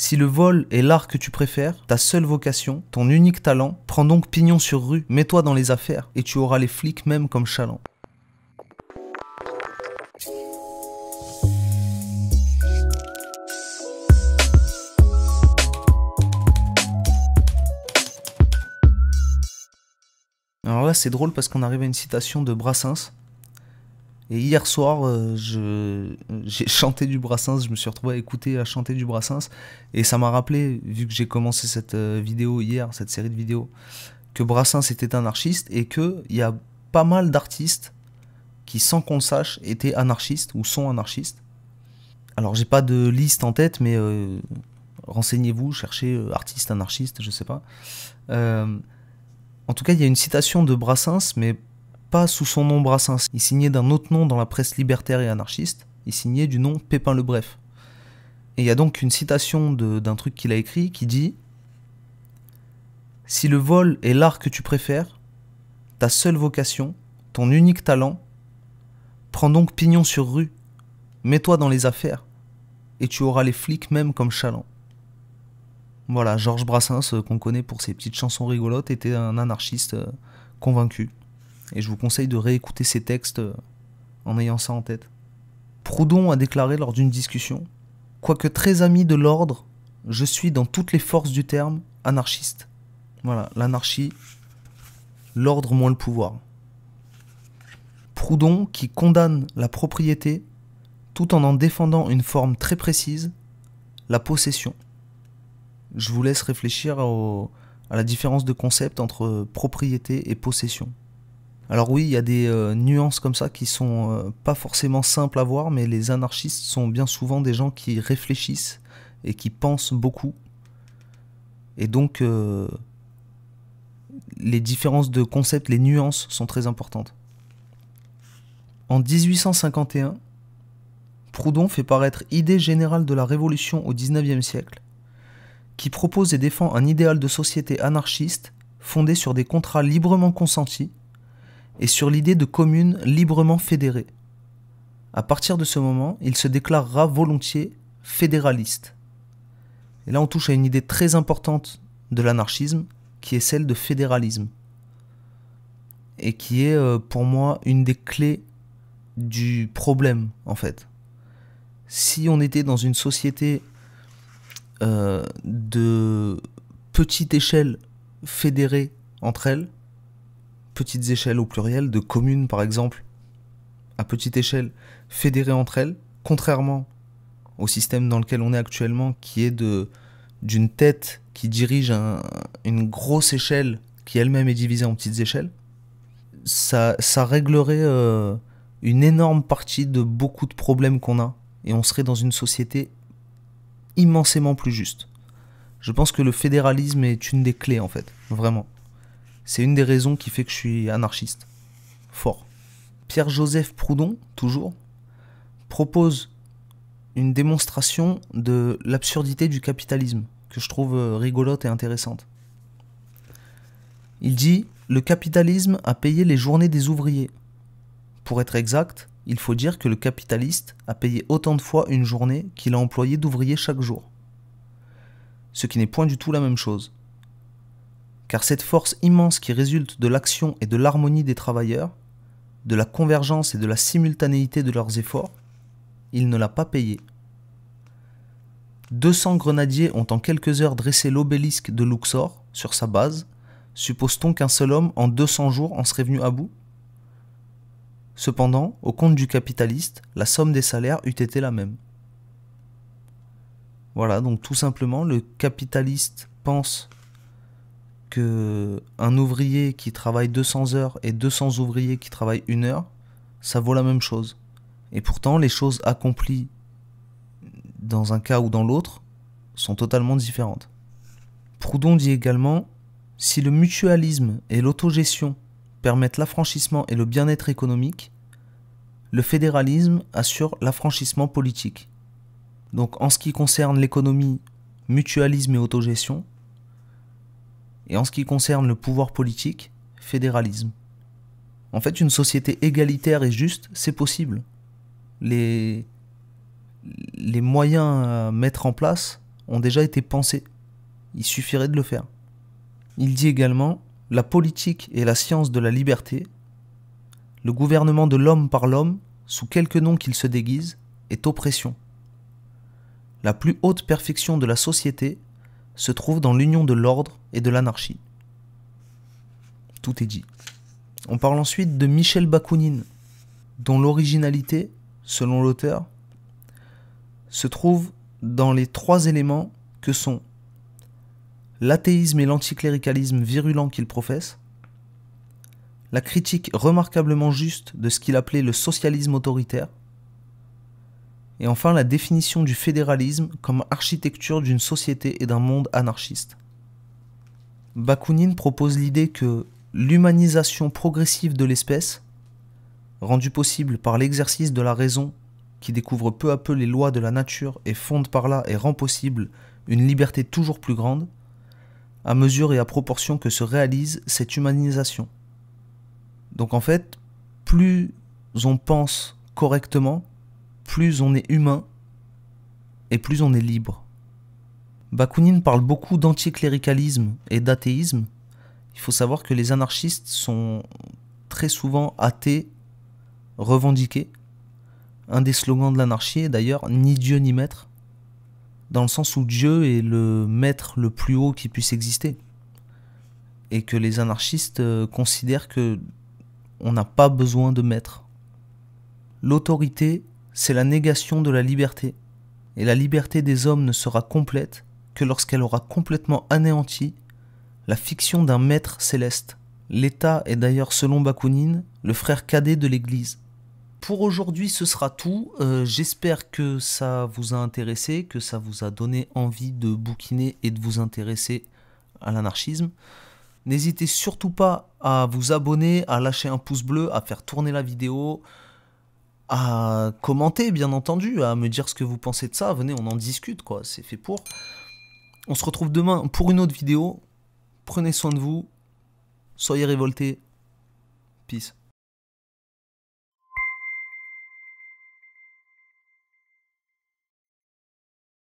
Si le vol est l'art que tu préfères, ta seule vocation, ton unique talent, prends donc pignon sur rue, mets-toi dans les affaires et tu auras les flics même comme chaland. Alors là, c'est drôle parce qu'on arrive à une citation de Brassens et hier soir, euh, j'ai chanté du Brassens, je me suis retrouvé à écouter, à chanter du Brassens. Et ça m'a rappelé, vu que j'ai commencé cette euh, vidéo hier, cette série de vidéos, que Brassens était anarchiste et qu'il y a pas mal d'artistes qui, sans qu'on le sache, étaient anarchistes ou sont anarchistes. Alors, j'ai pas de liste en tête, mais euh, renseignez-vous, cherchez artistes anarchistes, anarchiste, je sais pas. en tout cas, il y a une citation de Brassens, mais pas sous son nom Brassens. Il signait d'un autre nom dans la presse libertaire et anarchiste. Il signait du nom Pépin le Bref. Et il y a donc une citation d'un truc qu'il a écrit qui dit Si le vol est l'art que tu préfères, ta seule vocation, ton unique talent, prends donc pignon sur rue, mets-toi dans les affaires, et tu auras les flics même comme chalands. Voilà, Georges Brassens, euh, qu'on connaît pour ses petites chansons rigolotes, était un anarchiste euh, convaincu. Et je vous conseille de réécouter ces textes euh, en ayant ça en tête. Proudhon a déclaré lors d'une discussion Quoique très ami de l'ordre, je suis dans toutes les forces du terme anarchiste. Voilà, l'anarchie, l'ordre moins le pouvoir. Proudhon qui condamne la propriété tout en en défendant une forme très précise, la possession. Je vous laisse réfléchir à la différence de concept entre propriété et possession. Alors oui, il y a des euh, nuances comme ça qui sont euh, pas forcément simples à voir, mais les anarchistes sont bien souvent des gens qui réfléchissent et qui pensent beaucoup. Et donc euh, les différences de concepts, les nuances sont très importantes. En 1851, Proudhon fait paraître Idée générale de la Révolution au XIXe siècle, qui propose et défend un idéal de société anarchiste fondé sur des contrats librement consentis et sur l'idée de communes librement fédérées. À partir de ce moment, il se déclarera volontiers fédéraliste. Et là, on touche à une idée très importante de l'anarchisme, qui est celle de fédéralisme, et qui est euh, pour moi une des clés du problème, en fait. Si on était dans une société euh, de petite échelle fédérée entre elles, petites échelles au pluriel, de communes par exemple, à petite échelle, fédérées entre elles, contrairement au système dans lequel on est actuellement, qui est de d'une tête qui dirige une grosse échelle qui elle-même est divisée en petites échelles, ça, ça réglerait euh, une énorme partie de beaucoup de problèmes qu'on a et on serait dans une société immensément plus juste. Je pense que le fédéralisme est une des clés en fait, vraiment. C'est une des raisons qui fait que je suis anarchiste. Fort. Pierre-Joseph Proudhon, toujours, propose une démonstration de l'absurdité du capitalisme, que je trouve euh, rigolote et intéressante. Il dit Le capitalisme a payé les journées des ouvriers. Pour être exact, il faut dire que le capitaliste a payé autant de fois une journée qu'il a employé d'ouvriers chaque jour. Ce qui n'est point du tout la même chose car cette force immense qui résulte de l'action et de l'harmonie des travailleurs, de la convergence et de la simultanéité de leurs efforts, il ne l'a pas payée. 200 grenadiers ont en quelques heures dressé l'obélisque de Luxor sur sa base. Suppose-t-on qu'un seul homme en 200 jours en serait venu à bout Cependant, au compte du capitaliste, la somme des salaires eût été la même. Voilà, donc tout simplement, le capitaliste pense que un ouvrier qui travaille 200 heures et 200 ouvriers qui travaillent une heure, ça vaut la même chose. Et pourtant, les choses accomplies dans un cas ou dans l'autre sont totalement différentes. Proudhon dit également si le mutualisme et l'autogestion permettent l'affranchissement et le bien-être économique, le fédéralisme assure l'affranchissement politique. Donc en ce qui concerne l'économie, mutualisme et autogestion, et en ce qui concerne le pouvoir politique, fédéralisme. En fait, une société égalitaire et juste, c'est possible. Les, les moyens à mettre en place ont déjà été pensés. Il suffirait de le faire. Il dit également La politique est la science de la liberté. Le gouvernement de l'homme par l'homme, sous quelque nom qu'il se déguise, est oppression. La plus haute perfection de la société se trouve dans l'union de l'ordre et de l'anarchie. Tout est dit. On parle ensuite de Michel Bakounine, dont l'originalité, selon l'auteur, se trouve dans les trois éléments que sont l'athéisme et l'anticléricalisme virulent qu'il professe, la critique remarquablement juste de ce qu'il appelait le socialisme autoritaire, et enfin la définition du fédéralisme comme architecture d'une société et d'un monde anarchiste. Bakounine propose l'idée que l'humanisation progressive de l'espèce, rendue possible par l'exercice de la raison qui découvre peu à peu les lois de la nature et fonde par là et rend possible une liberté toujours plus grande, à mesure et à proportion que se réalise cette humanisation. Donc en fait, plus on pense correctement, plus on est humain et plus on est libre. Bakounine parle beaucoup d'anticléricalisme et d'athéisme. Il faut savoir que les anarchistes sont très souvent athées revendiqués. Un des slogans de l'anarchie est d'ailleurs ni Dieu ni maître, dans le sens où Dieu est le maître le plus haut qui puisse exister. Et que les anarchistes euh, considèrent que on n'a pas besoin de maître. L'autorité c'est la négation de la liberté. Et la liberté des hommes ne sera complète que lorsqu'elle aura complètement anéanti la fiction d'un maître céleste. L'État est d'ailleurs, selon Bakounine, le frère cadet de l'Église. Pour aujourd'hui, ce sera tout. Euh, j'espère que ça vous a intéressé, que ça vous a donné envie de bouquiner et de vous intéresser à l'anarchisme. N'hésitez surtout pas à vous abonner, à lâcher un pouce bleu, à faire tourner la vidéo à commenter, bien entendu, à me dire ce que vous pensez de ça. Venez, on en discute, quoi. C'est fait pour. On se retrouve demain pour une autre vidéo. Prenez soin de vous. Soyez révoltés. Peace.